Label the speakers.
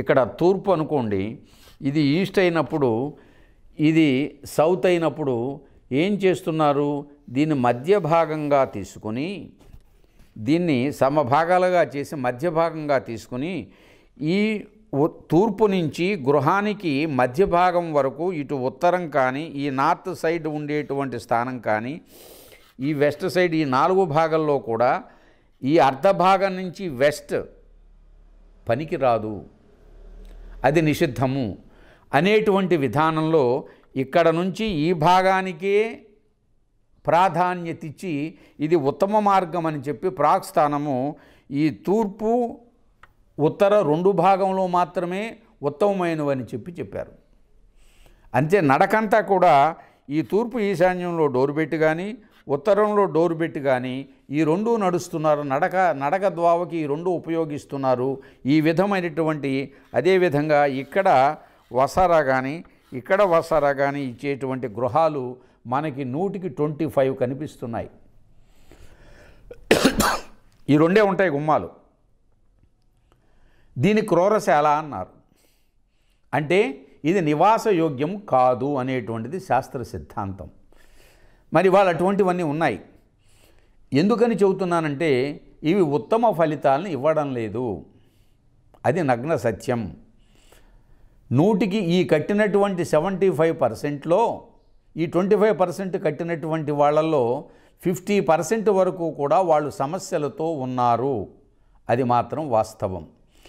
Speaker 1: ఇక్కడ తూర్పు అనుకోండి ఇది ఈస్ట్ అయినప్పుడు ఇది సౌత్ అయినప్పుడు ఏం చేస్తున్నారు దీన్ని మధ్య భాగంగా తీసుకొని దీన్ని సమభాగాలుగా చేసి మధ్య భాగంగా తీసుకుని ఈ తూర్పు నుంచి గృహానికి మధ్య భాగం వరకు ఇటు ఉత్తరం కానీ ఈ నార్త్ సైడ్ ఉండేటువంటి స్థానం కానీ ఈ వెస్ట్ సైడ్ ఈ నాలుగు భాగంలో కూడా ఈ అర్ధ భాగం నుంచి వెస్ట్ పనికి రాదు అది నిషిద్ధము అనేటువంటి విధానంలో ఇక్కడ నుంచి ఈ భాగానికే ప్రాధాన్యతిచ్చి ఇది ఉత్తమ మార్గం అని చెప్పి ప్రాక్స్థానము ఈ తూర్పు ఉత్తర రెండు భాగంలో మాత్రమే ఉత్తమమైనవని చెప్పి చెప్పారు అంతే నడకంతా కూడా ఈ తూర్పు ఈశాన్యంలో డోర్బెట్ కానీ ఉత్తరంలో డోర్ బెట్ కానీ ఈ రెండు నడుస్తున్నారు నడక నడక ద్వావకి ఈ రెండు ఉపయోగిస్తున్నారు ఈ విధమైనటువంటి అదేవిధంగా ఇక్కడ వసారా కానీ ఇక్కడ వసారా కానీ ఇచ్చేటువంటి గృహాలు మనకి నూటికి ట్వంటీ ఫైవ్ కనిపిస్తున్నాయి ఈ రెండే ఉంటాయి గుమ్మాలు దీని క్రోరశాల అన్నారు అంటే ఇది నివాస యోగ్యం కాదు అనేటువంటిది శాస్త్ర సిద్ధాంతం మరి వాళ్ళు అటువంటివన్నీ ఉన్నాయి ఎందుకని చెబుతున్నానంటే ఇవి ఉత్తమ ఫలితాలను ఇవ్వడం లేదు అది నగ్న సత్యం నూటికి ఈ కట్టినటువంటి సెవెంటీ ఫైవ్ పర్సెంట్లో ఈ ట్వంటీ ఫైవ్ పర్సెంట్ కట్టినటువంటి వాళ్ళల్లో ఫిఫ్టీ పర్సెంట్ వరకు కూడా వాళ్ళు సమస్యలతో ఉన్నారు అది మాత్రం వాస్తవం